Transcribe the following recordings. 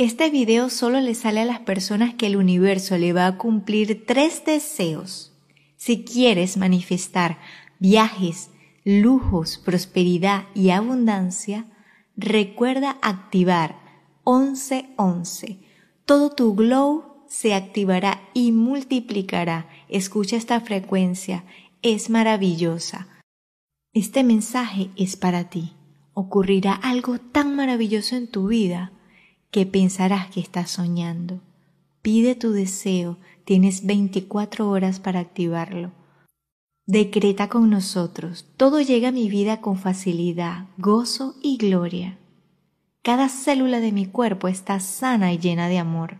Este video solo le sale a las personas que el universo le va a cumplir tres deseos. Si quieres manifestar viajes, lujos, prosperidad y abundancia, recuerda activar 1111. Todo tu glow se activará y multiplicará. Escucha esta frecuencia, es maravillosa. Este mensaje es para ti. Ocurrirá algo tan maravilloso en tu vida que pensarás que estás soñando. Pide tu deseo, tienes 24 horas para activarlo. Decreta con nosotros, todo llega a mi vida con facilidad, gozo y gloria. Cada célula de mi cuerpo está sana y llena de amor.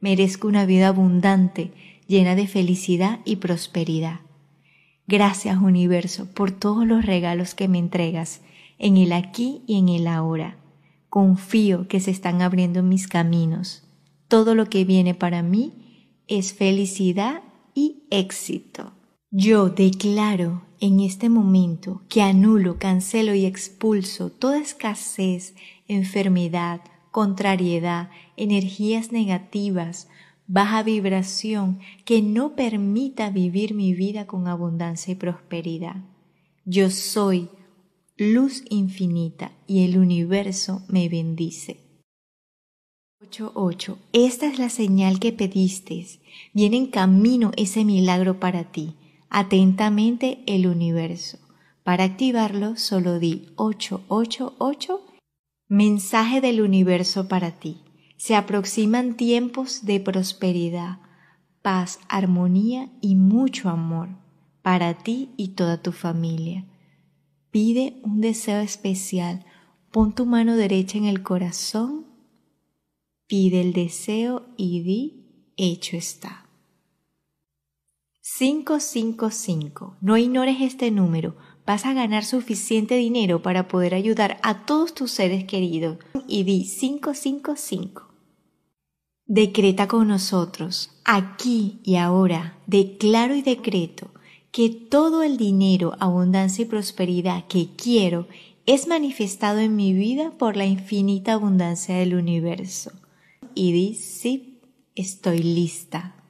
Merezco una vida abundante, llena de felicidad y prosperidad. Gracias universo por todos los regalos que me entregas en el aquí y en el ahora confío que se están abriendo mis caminos. Todo lo que viene para mí es felicidad y éxito. Yo declaro en este momento que anulo, cancelo y expulso toda escasez, enfermedad, contrariedad, energías negativas, baja vibración que no permita vivir mi vida con abundancia y prosperidad. Yo soy luz infinita y el universo me bendice. 8.8. Esta es la señal que pediste. Viene en camino ese milagro para ti. Atentamente el universo. Para activarlo solo di 888 Mensaje del universo para ti. Se aproximan tiempos de prosperidad, paz, armonía y mucho amor para ti y toda tu familia. Pide un deseo especial. Pon tu mano derecha en el corazón. Pide el deseo y di, hecho está. 555. No ignores este número. Vas a ganar suficiente dinero para poder ayudar a todos tus seres queridos. Y di 555. Decreta con nosotros, aquí y ahora, declaro y decreto que todo el dinero, abundancia y prosperidad que quiero es manifestado en mi vida por la infinita abundancia del universo. Y dice, sí, estoy lista.